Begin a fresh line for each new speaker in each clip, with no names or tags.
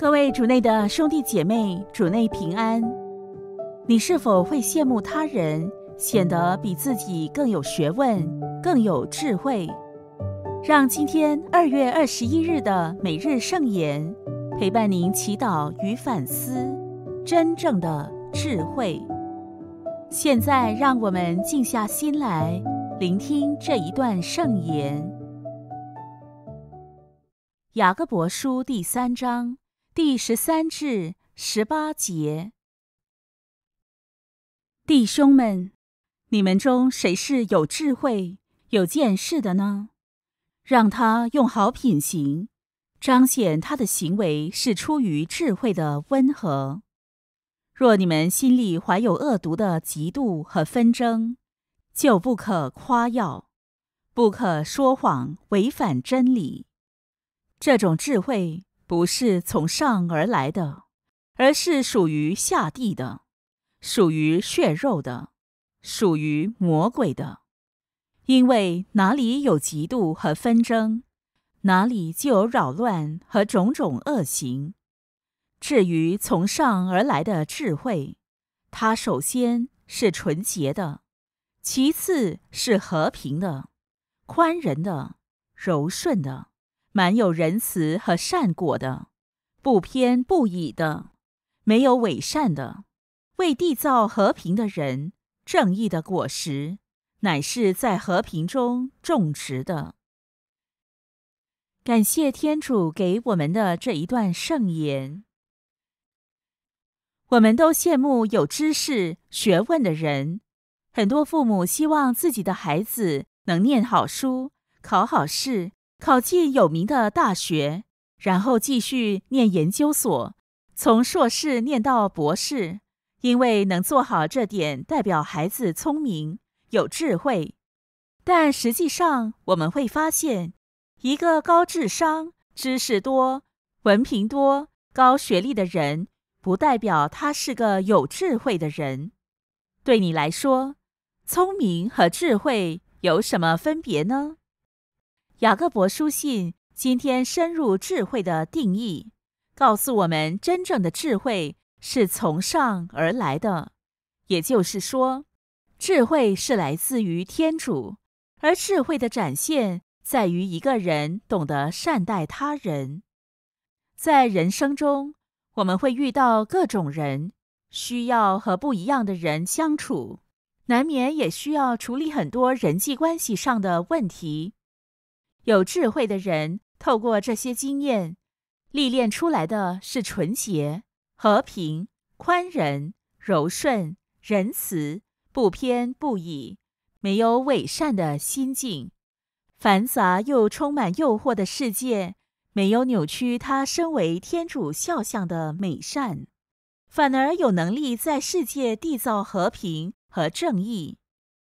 各位主内的兄弟姐妹，主内平安。你是否会羡慕他人显得比自己更有学问、更有智慧？让今天二月二十一日的每日圣言陪伴您祈祷与反思。真正的智慧。现在，让我们静下心来聆听这一段圣言。雅各伯书第三章。第十三至十八节，弟兄们，你们中谁是有智慧、有见识的呢？让他用好品行彰显他的行为是出于智慧的温和。若你们心里怀有恶毒的嫉妒和纷争，就不可夸耀，不可说谎，违反真理。这种智慧。不是从上而来的，而是属于下地的，属于血肉的，属于魔鬼的。因为哪里有嫉妒和纷争，哪里就有扰乱和种种恶行。至于从上而来的智慧，它首先是纯洁的，其次是和平的、宽仁的、柔顺的。满有仁慈和善果的，不偏不倚的，没有伪善的，为缔造和平的人，正义的果实乃是在和平中种植的。感谢天主给我们的这一段圣言。我们都羡慕有知识、学问的人。很多父母希望自己的孩子能念好书、考好试。考进有名的大学，然后继续念研究所，从硕士念到博士。因为能做好这点，代表孩子聪明有智慧。但实际上，我们会发现，一个高智商、知识多、文凭多、高学历的人，不代表他是个有智慧的人。对你来说，聪明和智慧有什么分别呢？雅各伯书信今天深入智慧的定义，告诉我们真正的智慧是从上而来的，也就是说，智慧是来自于天主，而智慧的展现在于一个人懂得善待他人。在人生中，我们会遇到各种人，需要和不一样的人相处，难免也需要处理很多人际关系上的问题。有智慧的人，透过这些经验历练出来的是纯洁、和平、宽仁、柔顺、仁慈、不偏不倚、没有伪善的心境。繁杂又充满诱惑的世界，没有扭曲他身为天主肖像的美善，反而有能力在世界缔造和平和正义。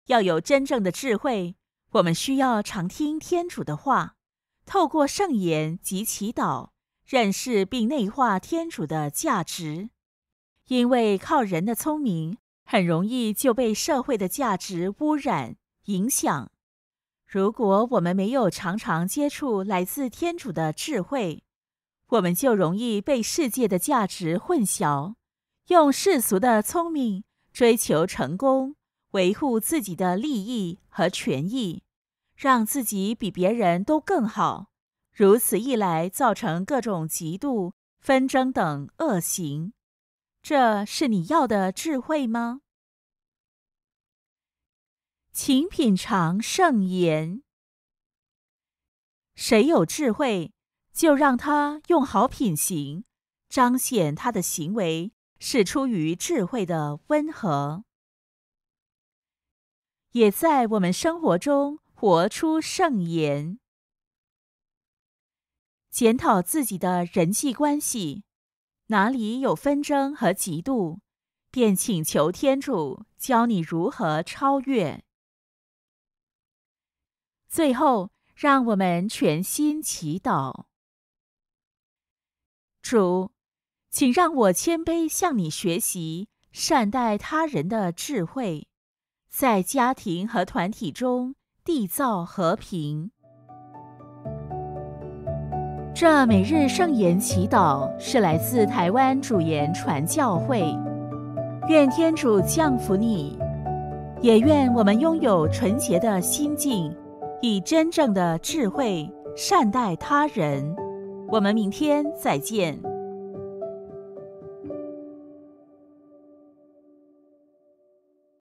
要有真正的智慧。我们需要常听天主的话，透过圣言及祈祷认识并内化天主的价值，因为靠人的聪明很容易就被社会的价值污染影响。如果我们没有常常接触来自天主的智慧，我们就容易被世界的价值混淆，用世俗的聪明追求成功，维护自己的利益和权益。让自己比别人都更好，如此一来，造成各种嫉妒、纷争等恶行，这是你要的智慧吗？请品尝圣言。谁有智慧，就让他用好品行彰显他的行为是出于智慧的温和，也在我们生活中。活出圣言，检讨自己的人际关系，哪里有纷争和嫉妒，便请求天主教你如何超越。最后，让我们全心祈祷：主，请让我谦卑向你学习善待他人的智慧，在家庭和团体中。缔造和平。这每日圣言祈祷是来自台湾主言传教会。愿天主降福你，也愿我们拥有纯洁的心境，以真正的智慧善待他人。我们明天再见。